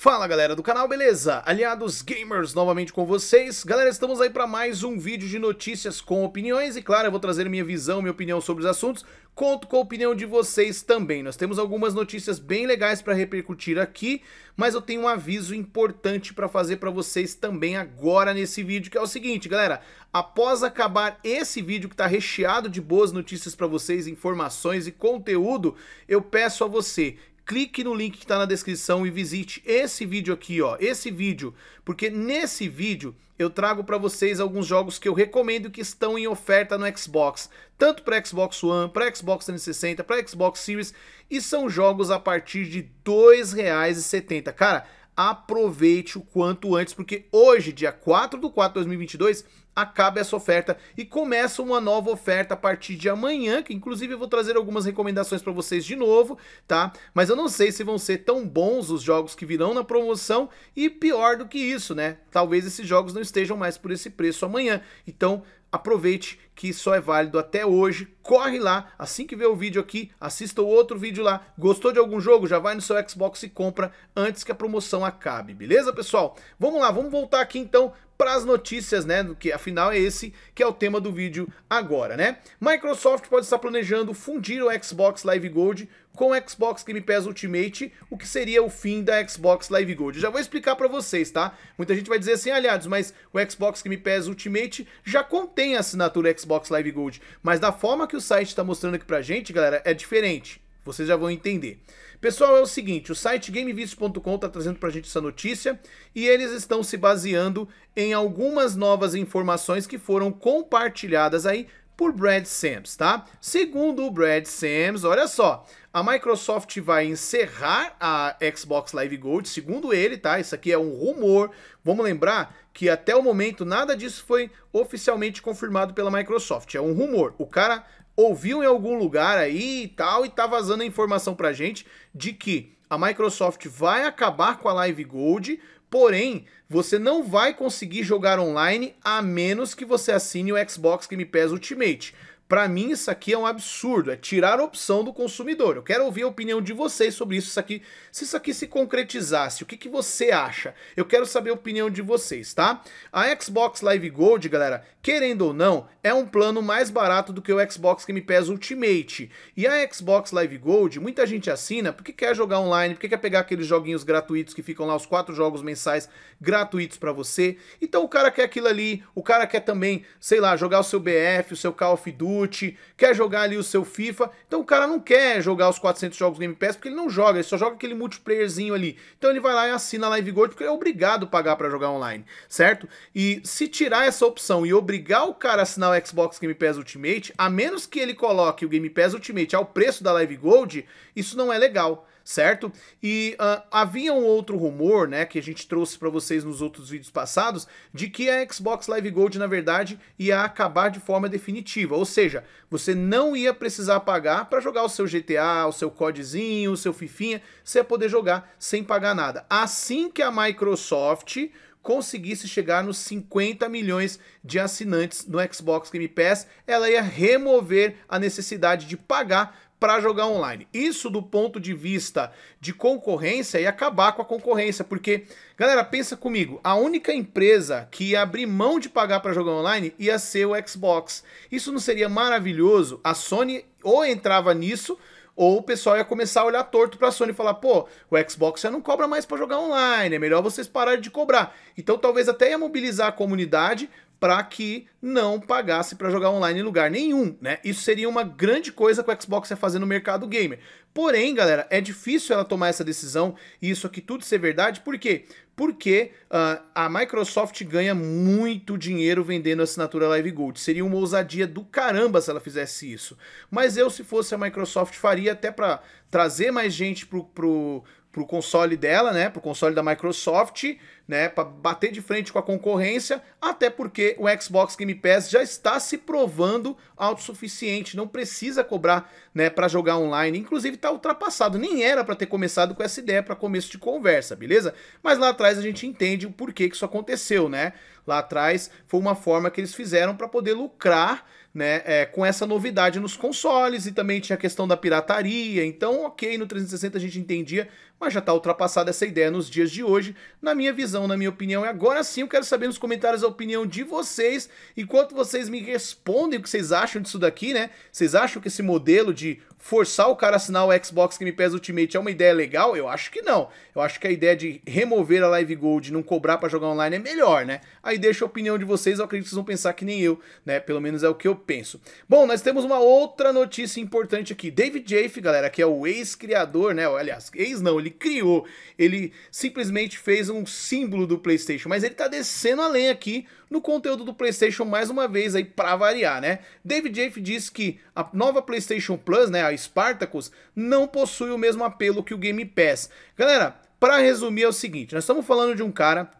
Fala galera do canal, beleza? Aliados Gamers novamente com vocês. Galera, estamos aí para mais um vídeo de notícias com opiniões e claro, eu vou trazer minha visão, minha opinião sobre os assuntos. Conto com a opinião de vocês também. Nós temos algumas notícias bem legais para repercutir aqui, mas eu tenho um aviso importante para fazer para vocês também agora nesse vídeo, que é o seguinte, galera, após acabar esse vídeo que está recheado de boas notícias para vocês, informações e conteúdo, eu peço a você clique no link que está na descrição e visite esse vídeo aqui, ó, esse vídeo, porque nesse vídeo eu trago para vocês alguns jogos que eu recomendo que estão em oferta no Xbox, tanto para Xbox One, para Xbox 360, para Xbox Series, e são jogos a partir de R$ 2,70. Cara, aproveite o quanto antes, porque hoje, dia 4 do 4 de 2022, acaba essa oferta e começa uma nova oferta a partir de amanhã, que inclusive eu vou trazer algumas recomendações para vocês de novo, tá? Mas eu não sei se vão ser tão bons os jogos que virão na promoção e pior do que isso, né? Talvez esses jogos não estejam mais por esse preço amanhã. Então, aproveite que só é válido até hoje. Corre lá, assim que vê o vídeo aqui, assista o outro vídeo lá. Gostou de algum jogo? Já vai no seu Xbox e compra antes que a promoção acabe, beleza, pessoal? Vamos lá, vamos voltar aqui então para as notícias, né? Que afinal é esse que é o tema do vídeo agora, né? Microsoft pode estar planejando fundir o Xbox Live Gold com o Xbox Game Pass Ultimate, o que seria o fim da Xbox Live Gold. já vou explicar para vocês, tá? Muita gente vai dizer assim, ah, aliados, mas o Xbox Game Pass Ultimate já contém a assinatura Xbox Xbox Live Gold. Mas da forma que o site está mostrando aqui pra gente, galera, é diferente. Vocês já vão entender. Pessoal, é o seguinte, o site gamevício.com está trazendo para a gente essa notícia e eles estão se baseando em algumas novas informações que foram compartilhadas aí por Brad Sams, tá? Segundo o Brad Sams, olha só, a Microsoft vai encerrar a Xbox Live Gold, segundo ele, tá? Isso aqui é um rumor. Vamos lembrar que até o momento nada disso foi oficialmente confirmado pela Microsoft. É um rumor. O cara ouviu em algum lugar aí e tal e tá vazando a informação pra gente de que a Microsoft vai acabar com a Live Gold, Porém, você não vai conseguir jogar online a menos que você assine o Xbox Game Pass Ultimate. Para mim, isso aqui é um absurdo, é tirar a opção do consumidor. Eu quero ouvir a opinião de vocês sobre isso, isso aqui. Se isso aqui se concretizasse, o que, que você acha? Eu quero saber a opinião de vocês, tá? A Xbox Live Gold, galera, querendo ou não, é um plano mais barato do que o Xbox Game Pass Ultimate. E a Xbox Live Gold, muita gente assina porque quer jogar online, porque quer pegar aqueles joguinhos gratuitos que ficam lá, os quatro jogos mensais gratuitos para você. Então o cara quer aquilo ali, o cara quer também, sei lá, jogar o seu BF, o seu Call of Duty, Orkut, quer jogar ali o seu FIFA. Então o cara não quer jogar os 400 jogos Game Pass porque ele não joga, ele só joga aquele multiplayerzinho ali. Então ele vai lá e assina a Live Gold porque ele é obrigado a pagar para jogar online, certo? E se tirar essa opção e obrigar o cara a assinar o Xbox Game Pass Ultimate, a menos que ele coloque o Game Pass Ultimate ao preço da Live Gold, isso não é legal certo? E uh, havia um outro rumor, né, que a gente trouxe para vocês nos outros vídeos passados, de que a Xbox Live Gold, na verdade, ia acabar de forma definitiva, ou seja, você não ia precisar pagar para jogar o seu GTA, o seu CODzinho, o seu Fifinha, você ia poder jogar sem pagar nada. Assim que a Microsoft conseguisse chegar nos 50 milhões de assinantes no Xbox Game Pass, ela ia remover a necessidade de pagar para jogar online. Isso do ponto de vista de concorrência e acabar com a concorrência, porque galera, pensa comigo, a única empresa que ia abrir mão de pagar para jogar online ia ser o Xbox. Isso não seria maravilhoso? A Sony ou entrava nisso, ou o pessoal ia começar a olhar torto para a Sony e falar: pô, o Xbox já não cobra mais para jogar online, é melhor vocês pararem de cobrar. Então talvez até ia mobilizar a comunidade para que não pagasse para jogar online em lugar nenhum, né? Isso seria uma grande coisa que o Xbox ia fazer no mercado gamer. Porém, galera, é difícil ela tomar essa decisão e isso aqui tudo ser verdade, por quê? Porque uh, a Microsoft ganha muito dinheiro vendendo assinatura Live Gold. Seria uma ousadia do caramba se ela fizesse isso. Mas eu, se fosse a Microsoft, faria até para trazer mais gente pro, pro, pro console dela, né, pro console da Microsoft, né, para bater de frente com a concorrência, até porque o Xbox Game Pass já está se provando autossuficiente, não precisa cobrar, né, para jogar online, inclusive está ultrapassado, nem era para ter começado com essa ideia para começo de conversa, beleza? Mas lá atrás a gente entende o porquê que isso aconteceu, né? lá atrás, foi uma forma que eles fizeram para poder lucrar né, é, com essa novidade nos consoles e também tinha a questão da pirataria. Então, ok, no 360 a gente entendia, mas já está ultrapassada essa ideia nos dias de hoje, na minha visão, na minha opinião. E agora sim eu quero saber nos comentários a opinião de vocês, enquanto vocês me respondem o que vocês acham disso daqui, né? Vocês acham que esse modelo de forçar o cara a assinar o Xbox Game Pass Ultimate é uma ideia legal? Eu acho que não. Eu acho que a ideia de remover a Live Gold e não cobrar para jogar online é melhor, né? deixa a opinião de vocês, eu acredito que vocês vão pensar que nem eu, né? Pelo menos é o que eu penso. Bom, nós temos uma outra notícia importante aqui. David Jaffe, galera, que é o ex-criador, né? Aliás, ex não, ele criou, ele simplesmente fez um símbolo do PlayStation, mas ele tá descendo além aqui no conteúdo do PlayStation mais uma vez aí para variar, né? David Jaffe diz que a nova PlayStation Plus, né, a Spartacus, não possui o mesmo apelo que o Game Pass. Galera, para resumir é o seguinte, nós estamos falando de um cara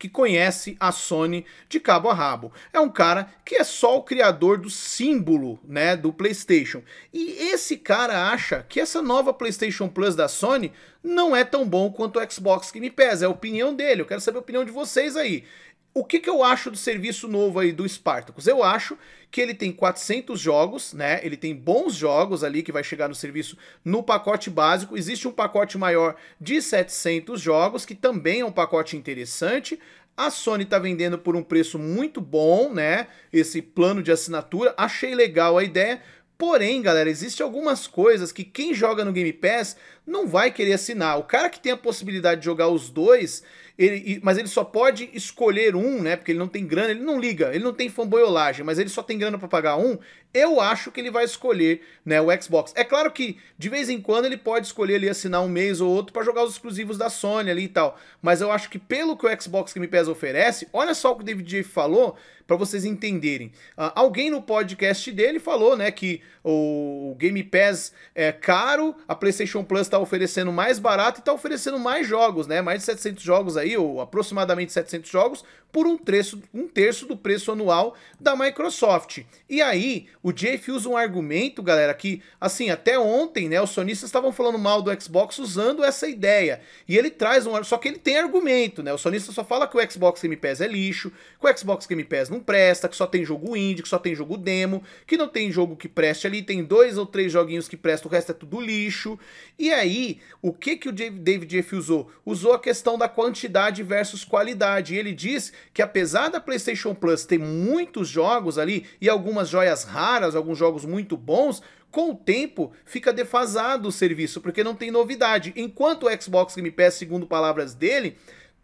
que conhece a Sony de cabo a rabo. É um cara que é só o criador do símbolo, né, do PlayStation. E esse cara acha que essa nova PlayStation Plus da Sony não é tão bom quanto o Xbox Game Pass. É a opinião dele. Eu quero saber a opinião de vocês aí. O que, que eu acho do serviço novo aí do Spartacus? Eu acho que ele tem 400 jogos, né? Ele tem bons jogos ali que vai chegar no serviço no pacote básico. Existe um pacote maior de 700 jogos, que também é um pacote interessante. A Sony está vendendo por um preço muito bom, né? Esse plano de assinatura. Achei legal a ideia, Porém, galera, existe algumas coisas que quem joga no Game Pass não vai querer assinar. O cara que tem a possibilidade de jogar os dois, ele, mas ele só pode escolher um, né? Porque ele não tem grana, ele não liga, ele não tem fanboyolagem, mas ele só tem grana para pagar um. Eu acho que ele vai escolher, né, o Xbox. É claro que de vez em quando ele pode escolher ali assinar um mês ou outro para jogar os exclusivos da Sony ali e tal. Mas eu acho que pelo que o Xbox Game Pass oferece, olha só o que o David Jay falou para vocês entenderem. Uh, alguém no podcast dele falou, né, que o Game Pass é caro, a PlayStation Plus está oferecendo mais barato e está oferecendo mais jogos, né? Mais de 700 jogos aí aí, ou aproximadamente 700 jogos, por um terço, um terço do preço anual da Microsoft. E aí, o Jeff usa um argumento, galera, que, assim, até ontem, né, os sonistas estavam falando mal do Xbox usando essa ideia. E ele traz um... Só que ele tem argumento, né? O sonista só fala que o Xbox Game Pass é lixo, que o Xbox Game Pass não presta, que só tem jogo indie, que só tem jogo demo, que não tem jogo que preste ali, tem dois ou três joguinhos que prestam, o resto é tudo lixo. E aí, o que que o David Jeff usou? Usou a questão da quantidade quantidade versus qualidade. E ele diz que apesar da PlayStation Plus ter muitos jogos ali e algumas joias raras, alguns jogos muito bons, com o tempo fica defasado o serviço, porque não tem novidade. Enquanto o Xbox Game Pass, segundo palavras dele,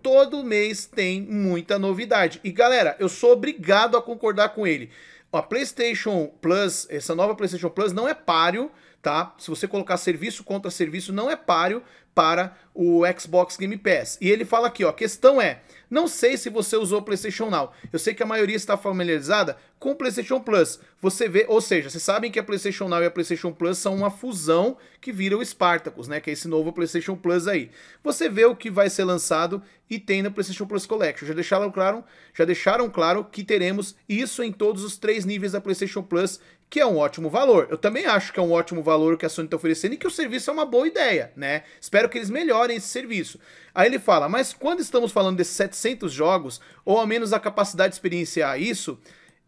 todo mês tem muita novidade. E galera, eu sou obrigado a concordar com ele. A PlayStation Plus, essa nova PlayStation Plus não é páreo, tá? Se você colocar serviço contra serviço, não é páreo, para o Xbox Game Pass. E ele fala aqui, ó, a questão é, não sei se você usou o PlayStation Now. Eu sei que a maioria está familiarizada com o PlayStation Plus. Você vê, ou seja, vocês sabem que a PlayStation Now e a PlayStation Plus são uma fusão que vira o Spartacus, né, que é esse novo PlayStation Plus aí. Você vê o que vai ser lançado e tem no PlayStation Plus Collection. Já deixaram claro, já deixaram claro que teremos isso em todos os três níveis da PlayStation Plus, que é um ótimo valor. Eu também acho que é um ótimo valor o que a Sony está oferecendo e que o serviço é uma boa ideia, né? Espero espero que eles melhorem esse serviço. Aí ele fala, mas quando estamos falando desses 700 jogos, ou ao menos a capacidade de experienciar isso,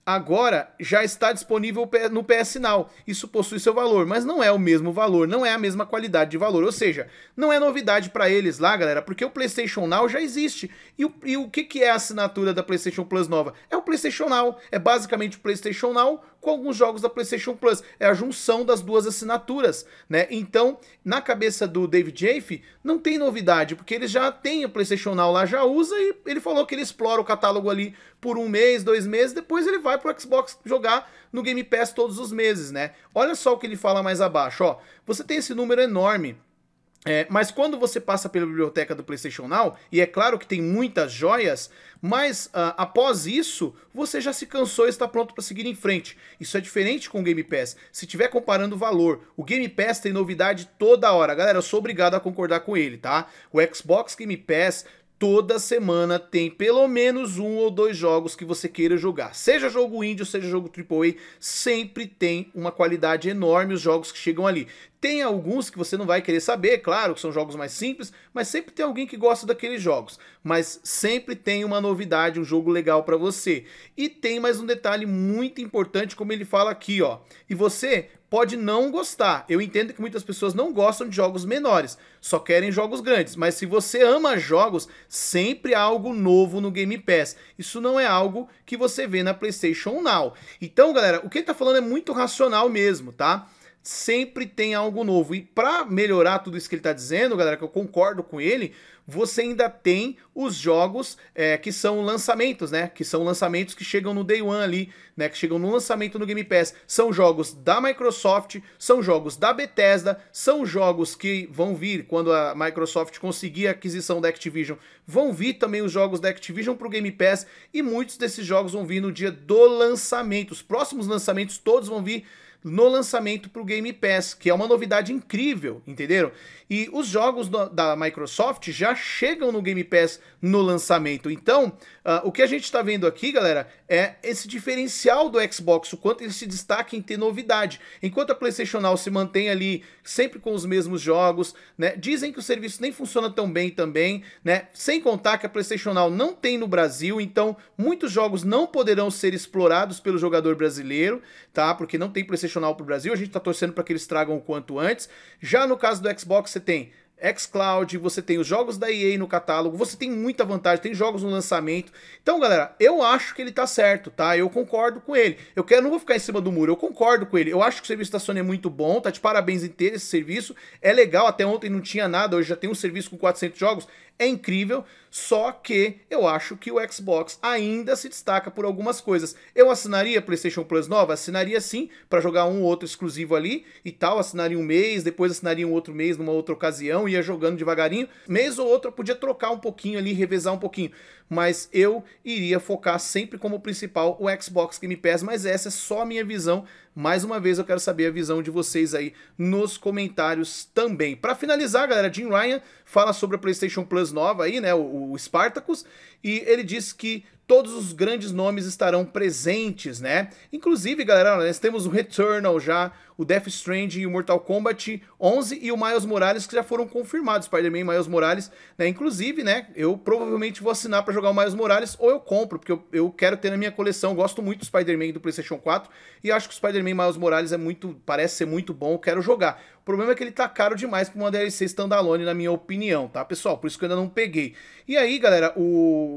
agora já está disponível no PS Now. Isso possui seu valor, mas não é o mesmo valor, não é a mesma qualidade de valor. Ou seja, não é novidade para eles lá, galera, porque o PlayStation Now já existe. E o, e o que, que é a assinatura da PlayStation Plus nova? É o PlayStation Now. É basicamente o PlayStation Now com alguns jogos da PlayStation Plus. É a junção das duas assinaturas, né? Então, na cabeça do David Jaffe, não tem novidade, porque ele já tem o PlayStation Now lá, já usa e ele falou que ele explora o catálogo ali por um mês, dois meses, depois ele vai pro Xbox jogar no Game Pass todos os meses, né? Olha só o que ele fala mais abaixo, ó. Você tem esse número enorme é, mas quando você passa pela biblioteca do PlayStation Now, e é claro que tem muitas joias, mas uh, após isso, você já se cansou e está pronto para seguir em frente. Isso é diferente com o Game Pass. Se estiver comparando o valor, o Game Pass tem novidade toda hora. Galera, eu sou obrigado a concordar com ele, tá? O Xbox Game Pass Toda semana tem pelo menos um ou dois jogos que você queira jogar. Seja jogo índio, seja jogo AAA, sempre tem uma qualidade enorme os jogos que chegam ali. Tem alguns que você não vai querer saber, claro, que são jogos mais simples, mas sempre tem alguém que gosta daqueles jogos. Mas sempre tem uma novidade, um jogo legal para você. E tem mais um detalhe muito importante, como ele fala aqui, ó. E você pode não gostar. Eu entendo que muitas pessoas não gostam de jogos menores, só querem jogos grandes. Mas se você ama jogos, sempre há algo novo no Game Pass. Isso não é algo que você vê na PlayStation Now. Então, galera, o que ele tá falando é muito racional mesmo, tá? sempre tem algo novo. E para melhorar tudo isso que ele está dizendo, galera, que eu concordo com ele, você ainda tem os jogos é, que são lançamentos, né? Que são lançamentos que chegam no Day One ali, né? Que chegam no lançamento no Game Pass. São jogos da Microsoft, são jogos da Bethesda, são jogos que vão vir quando a Microsoft conseguir a aquisição da Activision. Vão vir também os jogos da Activision para o Game Pass e muitos desses jogos vão vir no dia do lançamento. Os próximos lançamentos todos vão vir no lançamento para o Game Pass, que é uma novidade incrível, entenderam? E os jogos do, da Microsoft já chegam no Game Pass no lançamento. Então, uh, o que a gente está vendo aqui, galera, é esse diferencial do Xbox, o quanto ele se destaca em ter novidade. Enquanto a PlayStation Now se mantém ali sempre com os mesmos jogos, né? Dizem que o serviço nem funciona tão bem também, né? Sem contar que a PlayStation Now não tem no Brasil, então muitos jogos não poderão ser explorados pelo jogador brasileiro, tá? Porque não tem PlayStation Now pro Brasil, a gente tá torcendo para que eles tragam o quanto antes. Já no caso do Xbox, você tem xCloud, você tem os jogos da EA no catálogo, você tem muita vantagem, tem jogos no lançamento. Então, galera, eu acho que ele tá certo, tá? Eu concordo com ele. Eu quero, não vou ficar em cima do muro, eu concordo com ele. Eu acho que o serviço da Sony é muito bom, tá de parabéns em ter esse serviço. É legal, até ontem não tinha nada, hoje já tem um serviço com 400 jogos é incrível, só que eu acho que o Xbox ainda se destaca por algumas coisas. Eu assinaria PlayStation Plus nova? Assinaria sim, para jogar um ou outro exclusivo ali e tal, assinaria um mês, depois assinaria um outro mês numa outra ocasião, ia jogando devagarinho. Mês ou outro eu podia trocar um pouquinho ali, revezar um pouquinho, mas eu iria focar sempre como principal o Xbox Game Pass, mas essa é só a minha visão. Mais uma vez eu quero saber a visão de vocês aí nos comentários também. Para finalizar, galera, Jim Ryan fala sobre a PlayStation Plus Nova aí, né? O, o Spartacus. E ele diz que todos os grandes nomes estarão presentes, né? Inclusive, galera, nós temos o Returnal já, o Death Stranding e o Mortal Kombat 11 e o Miles Morales que já foram confirmados, Spider-Man e Miles Morales, né? Inclusive, né, eu provavelmente vou assinar para jogar o Miles Morales ou eu compro, porque eu, eu quero ter na minha coleção, gosto muito do Spider-Man do PlayStation 4 e acho que o Spider-Man Miles Morales é muito, parece ser muito bom, eu quero jogar. O problema é que ele tá caro demais para uma DLC standalone na minha opinião, tá, pessoal? Por isso que eu ainda não peguei. E aí, galera, o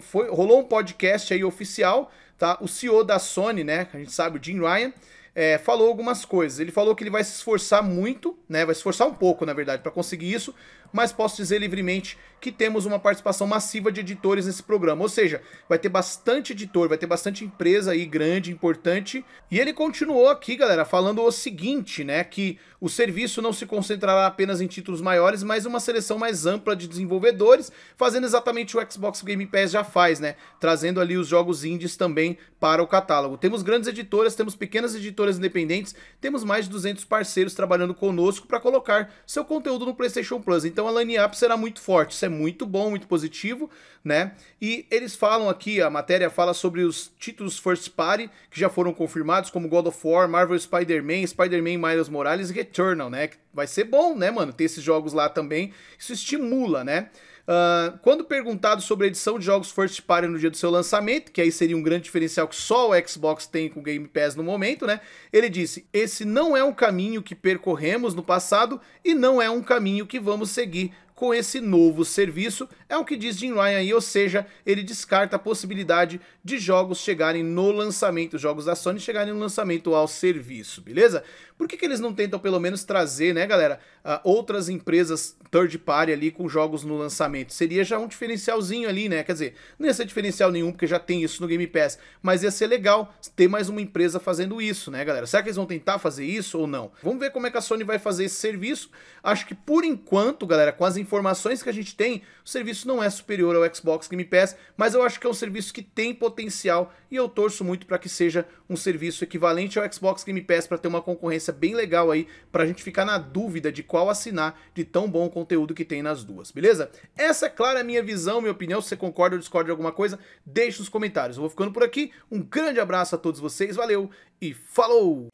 foi, rolou um podcast aí oficial, tá? O CEO da Sony, né? A gente sabe, o Jim Ryan, é, falou algumas coisas. Ele falou que ele vai se esforçar muito, né? Vai se esforçar um pouco, na verdade, para conseguir isso, mas posso dizer livremente que temos uma participação massiva de editores nesse programa. Ou seja, vai ter bastante editor, vai ter bastante empresa aí grande, importante. E ele continuou aqui, galera, falando o seguinte, né, que o serviço não se concentrará apenas em títulos maiores, mas uma seleção mais ampla de desenvolvedores, fazendo exatamente o Xbox Game Pass já faz, né, trazendo ali os jogos indies também para o catálogo. Temos grandes editoras, temos pequenas editoras independentes, temos mais de 200 parceiros trabalhando conosco para colocar seu conteúdo no PlayStation Plus. Então, então a line up será muito forte. Isso é muito bom, muito positivo, né? E eles falam aqui, a matéria fala sobre os títulos first party que já foram confirmados, como God of War, Marvel Spider-Man, Spider-Man Miles Morales e Returnal, né? Vai ser bom, né, mano? Ter esses jogos lá também. Isso estimula, né? Uh, quando perguntado sobre a edição de jogos first party no dia do seu lançamento, que aí seria um grande diferencial que só o Xbox tem com o Game Pass no momento, né? Ele disse: "Esse não é um caminho que percorremos no passado e não é um caminho que vamos seguir com esse novo serviço. É o que diz Jim Ryan aí, ou seja, ele descarta a possibilidade de jogos chegarem no lançamento, jogos da Sony chegarem no lançamento ao serviço, beleza? Por que, que eles não tentam pelo menos trazer, né, galera, uh, outras empresas third party ali com jogos no lançamento? Seria já um diferencialzinho ali, né? Quer dizer, não ia ser diferencial nenhum porque já tem isso no Game Pass, mas ia ser legal ter mais uma empresa fazendo isso, né, galera? Será que eles vão tentar fazer isso ou não? Vamos ver como é que a Sony vai fazer esse serviço. Acho que por enquanto, galera, com as informações que a gente tem, o serviço não é superior ao Xbox Game Pass, mas eu acho que é um serviço que tem potencial e eu torço muito para que seja um serviço equivalente ao Xbox Game Pass para ter uma concorrência bem legal aí pra gente ficar na dúvida de qual assinar de tão bom conteúdo que tem nas duas, beleza? Essa é clara a minha visão, minha opinião, se você concorda ou discorda de alguma coisa, deixe nos comentários. Eu vou ficando por aqui, um grande abraço a todos vocês, valeu e falou!